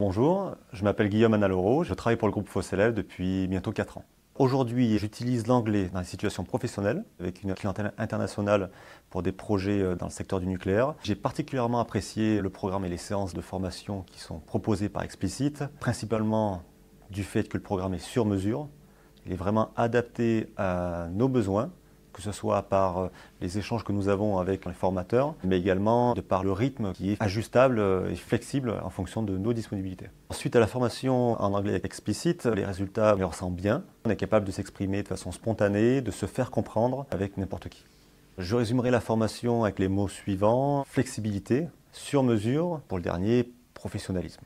Bonjour, je m'appelle Guillaume Analoro, je travaille pour le groupe Fosselève depuis bientôt 4 ans. Aujourd'hui, j'utilise l'anglais dans les situations professionnelles, avec une clientèle internationale pour des projets euh, dans le secteur du nucléaire. J'ai particulièrement apprécié le programme et les séances de formation qui sont proposées par Explicit, principalement du fait que le programme est sur mesure, il est vraiment adapté à nos besoins que ce soit par euh, les échanges que nous avons avec les formateurs, mais également de par le rythme qui est ajustable et flexible en fonction de nos disponibilités. Ensuite, à la formation en anglais explicite, les résultats me ressent bien. On est capable de s'exprimer de façon spontanée, de se faire comprendre avec n'importe qui. Je résumerai la formation avec les mots suivants flexibilité, sur mesure, pour le dernier, professionnalisme.